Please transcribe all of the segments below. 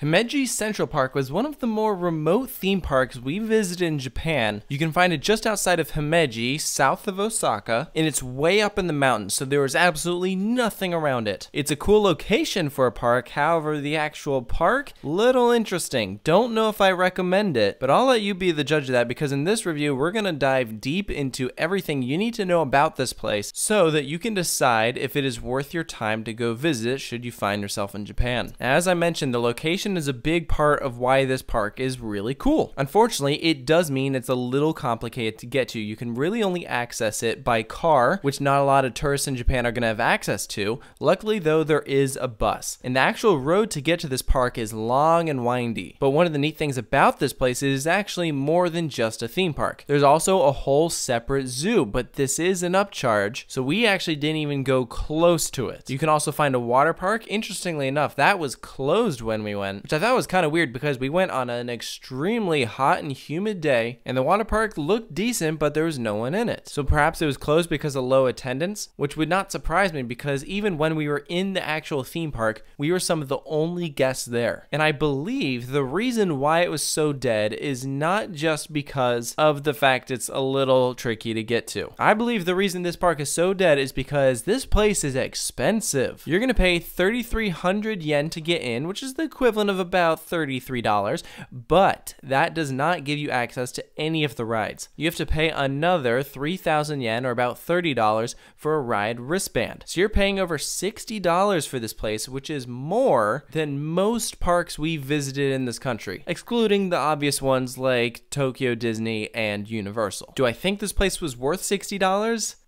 Himeji Central Park was one of the more remote theme parks we visited in Japan. You can find it just outside of Himeji, south of Osaka, and it's way up in the mountains, so there was absolutely nothing around it. It's a cool location for a park, however, the actual park, little interesting. Don't know if I recommend it, but I'll let you be the judge of that because in this review, we're gonna dive deep into everything you need to know about this place so that you can decide if it is worth your time to go visit should you find yourself in Japan. As I mentioned, the location is a big part of why this park is really cool. Unfortunately, it does mean it's a little complicated to get to. You can really only access it by car, which not a lot of tourists in Japan are going to have access to. Luckily, though, there is a bus. And the actual road to get to this park is long and windy. But one of the neat things about this place is actually more than just a theme park. There's also a whole separate zoo, but this is an upcharge, so we actually didn't even go close to it. You can also find a water park. Interestingly enough, that was closed when we went which I thought was kind of weird because we went on an extremely hot and humid day, and the water park looked decent, but there was no one in it. So perhaps it was closed because of low attendance, which would not surprise me because even when we were in the actual theme park, we were some of the only guests there. And I believe the reason why it was so dead is not just because of the fact it's a little tricky to get to. I believe the reason this park is so dead is because this place is expensive. You're gonna pay 3,300 yen to get in, which is the equivalent of about $33, but that does not give you access to any of the rides. You have to pay another 3,000 yen or about $30 for a ride wristband. So you're paying over $60 for this place, which is more than most parks we visited in this country, excluding the obvious ones like Tokyo Disney and Universal. Do I think this place was worth $60?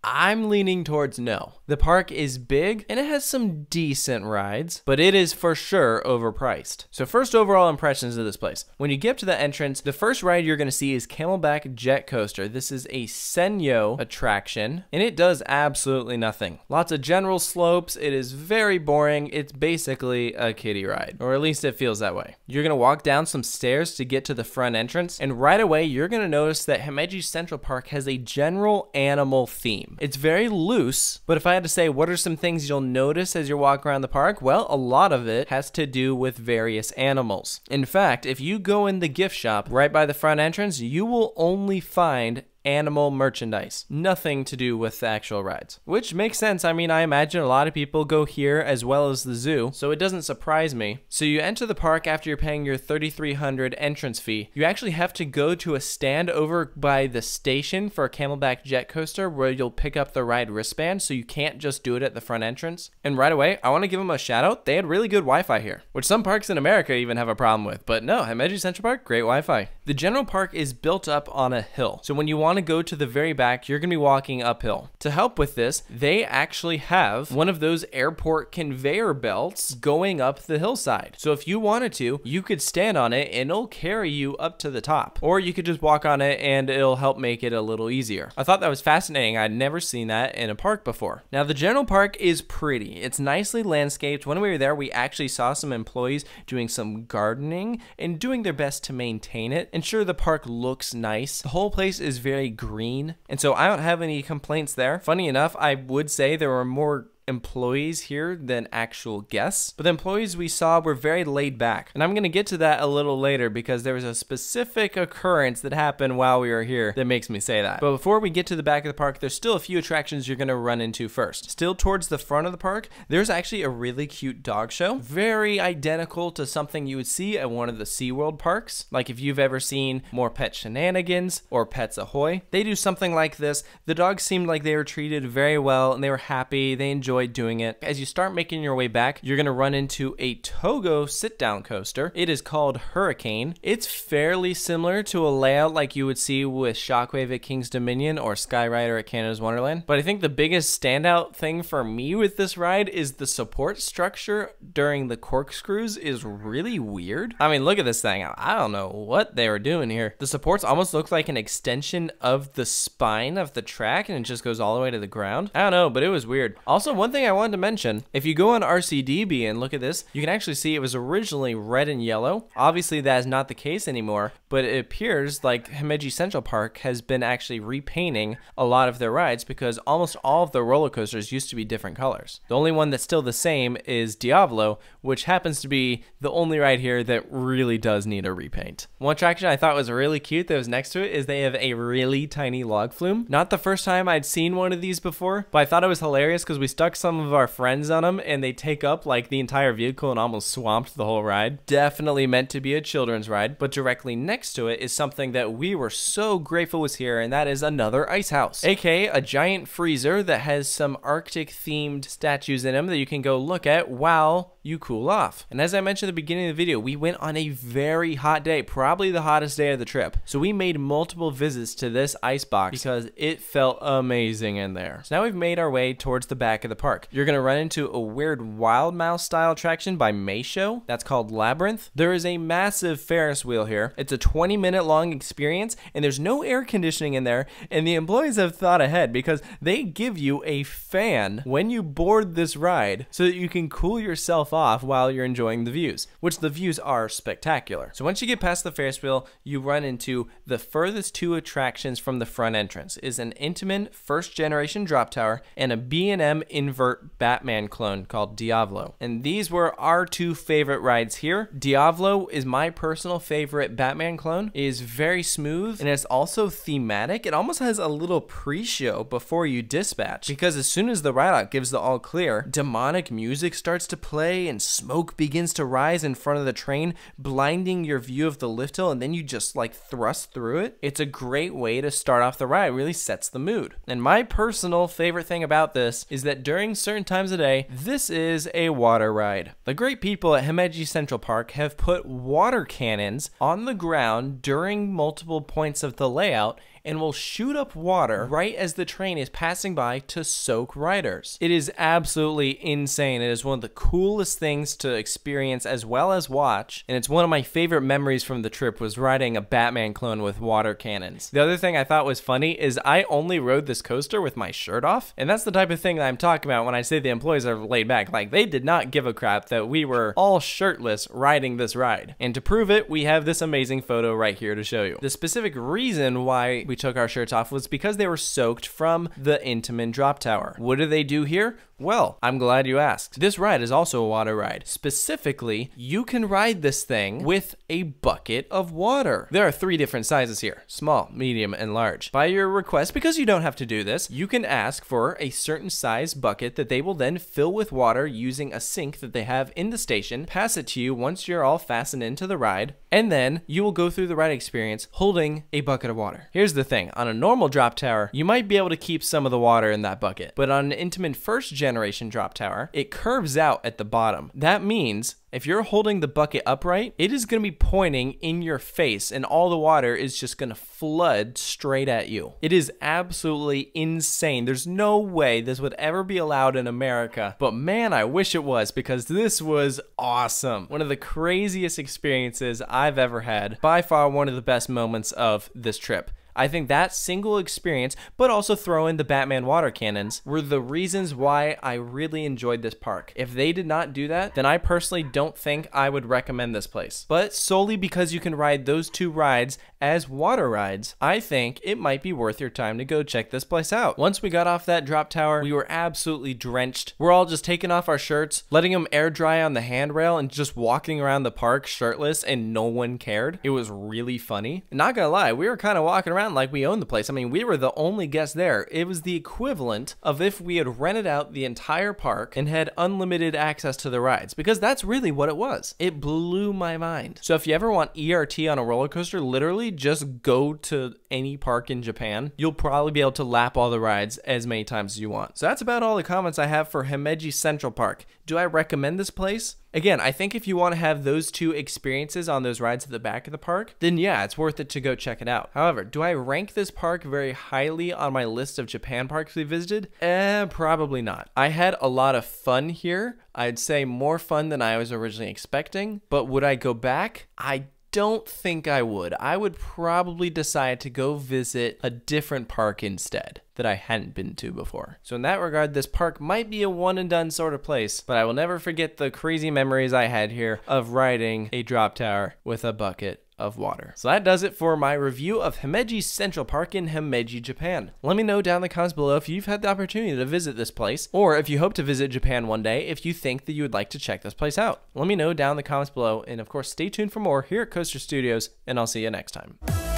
I'm leaning towards no. The park is big and it has some decent rides, but it is for sure overpriced. So, first overall impressions of this place. When you get to the entrance, the first ride you're gonna see is Camelback Jet Coaster. This is a Senyo attraction and it does absolutely nothing. Lots of general slopes, it is very boring. It's basically a kiddie ride, or at least it feels that way. You're gonna walk down some stairs to get to the front entrance, and right away, you're gonna notice that Himeji Central Park has a general animal theme. It's very loose, but if I had to say what are some things you'll notice as you walk around the park, well, a lot of it has to do with various animals. In fact, if you go in the gift shop right by the front entrance, you will only find animal merchandise. Nothing to do with the actual rides. Which makes sense. I mean, I imagine a lot of people go here as well as the zoo, so it doesn't surprise me. So you enter the park after you're paying your 3300 entrance fee. You actually have to go to a stand over by the station for a Camelback jet coaster where you'll pick up the ride wristband, so you can't just do it at the front entrance. And right away, I want to give them a shout out. They had really good Wi-Fi here, which some parks in America even have a problem with. But no, Himeji Central Park, great Wi-Fi. The general park is built up on a hill. So when you want want to go to the very back, you're going to be walking uphill. To help with this, they actually have one of those airport conveyor belts going up the hillside. So if you wanted to, you could stand on it and it'll carry you up to the top. Or you could just walk on it and it'll help make it a little easier. I thought that was fascinating. I'd never seen that in a park before. Now the general park is pretty. It's nicely landscaped. When we were there, we actually saw some employees doing some gardening and doing their best to maintain it. Ensure the park looks nice. The whole place is very very green. And so I don't have any complaints there. Funny enough, I would say there were more employees here than actual guests. But the employees we saw were very laid back. And I'm going to get to that a little later because there was a specific occurrence that happened while we were here that makes me say that. But before we get to the back of the park, there's still a few attractions you're going to run into first. Still towards the front of the park, there's actually a really cute dog show. Very identical to something you would see at one of the SeaWorld parks. Like if you've ever seen More Pet Shenanigans or Pets Ahoy, they do something like this. The dogs seemed like they were treated very well and they were happy. They enjoyed doing it. As you start making your way back, you're going to run into a Togo sit down coaster. It is called Hurricane. It's fairly similar to a layout like you would see with Shockwave at King's Dominion or Skyrider at Canada's Wonderland. But I think the biggest standout thing for me with this ride is the support structure during the corkscrews is really weird. I mean, look at this thing. I don't know what they were doing here. The supports almost look like an extension of the spine of the track and it just goes all the way to the ground. I don't know, but it was weird. Also, one thing I wanted to mention, if you go on RCDB and look at this, you can actually see it was originally red and yellow. Obviously that is not the case anymore, but it appears like Himeji Central Park has been actually repainting a lot of their rides because almost all of the roller coasters used to be different colors. The only one that's still the same is Diablo, which happens to be the only ride here that really does need a repaint. One attraction I thought was really cute that was next to it is they have a really tiny log flume. Not the first time I'd seen one of these before, but I thought it was hilarious because we stuck some of our friends on them and they take up like the entire vehicle and almost swamped the whole ride. Definitely meant to be a children's ride, but directly next to it is something that we were so grateful was here, and that is another ice house, aka a giant freezer that has some Arctic themed statues in them that you can go look at while you cool off. And as I mentioned at the beginning of the video, we went on a very hot day, probably the hottest day of the trip. So we made multiple visits to this ice box because it felt amazing in there. So now we've made our way towards the back of the park. You're gonna run into a weird wild mouse style attraction by Mayshow that's called Labyrinth. There is a massive Ferris wheel here. It's a 20 minute long experience and there's no air conditioning in there and the employees have thought ahead because they give you a fan when you board this ride so that you can cool yourself off while you're enjoying the views, which the views are spectacular. So once you get past the Ferris wheel, you run into the furthest two attractions from the front entrance is an Intamin first generation drop tower and a B&M in invert Batman clone called Diablo. And these were our two favorite rides here. Diablo is my personal favorite Batman clone. It is very smooth and it's also thematic. It almost has a little pre-show before you dispatch because as soon as the ride out gives the all clear, demonic music starts to play and smoke begins to rise in front of the train, blinding your view of the lift hill and then you just like thrust through it. It's a great way to start off the ride. It really sets the mood. And my personal favorite thing about this is that during during certain times of day, this is a water ride. The great people at Himeji Central Park have put water cannons on the ground during multiple points of the layout and will shoot up water right as the train is passing by to soak riders. It is absolutely insane. It is one of the coolest things to experience as well as watch, and it's one of my favorite memories from the trip was riding a Batman clone with water cannons. The other thing I thought was funny is I only rode this coaster with my shirt off, and that's the type of thing that I'm talking about when I say the employees are laid back. Like, they did not give a crap that we were all shirtless riding this ride. And to prove it, we have this amazing photo right here to show you. The specific reason why we took our shirts off was because they were soaked from the Intamin drop tower. What do they do here? Well, I'm glad you asked. This ride is also a water ride. Specifically, you can ride this thing with a bucket of water. There are three different sizes here, small, medium, and large. By your request, because you don't have to do this, you can ask for a certain size bucket that they will then fill with water using a sink that they have in the station, pass it to you once you're all fastened into the ride, and then you will go through the ride experience holding a bucket of water. Here's the thing, on a normal drop tower, you might be able to keep some of the water in that bucket, but on an intimate first gen generation drop tower, it curves out at the bottom. That means if you're holding the bucket upright, it is gonna be pointing in your face and all the water is just gonna flood straight at you. It is absolutely insane. There's no way this would ever be allowed in America, but man, I wish it was because this was awesome. One of the craziest experiences I've ever had. By far one of the best moments of this trip. I think that single experience, but also throw in the Batman water cannons, were the reasons why I really enjoyed this park. If they did not do that, then I personally don't think I would recommend this place. But solely because you can ride those two rides as water rides, I think it might be worth your time to go check this place out. Once we got off that drop tower, we were absolutely drenched. We're all just taking off our shirts, letting them air dry on the handrail, and just walking around the park shirtless, and no one cared. It was really funny. Not gonna lie, we were kind of walking around around like we owned the place. I mean, we were the only guests there. It was the equivalent of if we had rented out the entire park and had unlimited access to the rides, because that's really what it was. It blew my mind. So if you ever want ERT on a roller coaster, literally just go to any park in Japan. You'll probably be able to lap all the rides as many times as you want. So that's about all the comments I have for Himeji Central Park. Do I recommend this place? Again, I think if you want to have those two experiences on those rides at the back of the park, then yeah, it's worth it to go check it out. However, do I rank this park very highly on my list of Japan parks we visited? Eh, probably not. I had a lot of fun here. I'd say more fun than I was originally expecting, but would I go back? I don't think I would. I would probably decide to go visit a different park instead that I hadn't been to before. So in that regard, this park might be a one and done sort of place, but I will never forget the crazy memories I had here of riding a drop tower with a bucket of water. So that does it for my review of Himeji Central Park in Himeji, Japan. Let me know down in the comments below if you've had the opportunity to visit this place, or if you hope to visit Japan one day, if you think that you would like to check this place out. Let me know down in the comments below, and of course, stay tuned for more here at Coaster Studios, and I'll see you next time.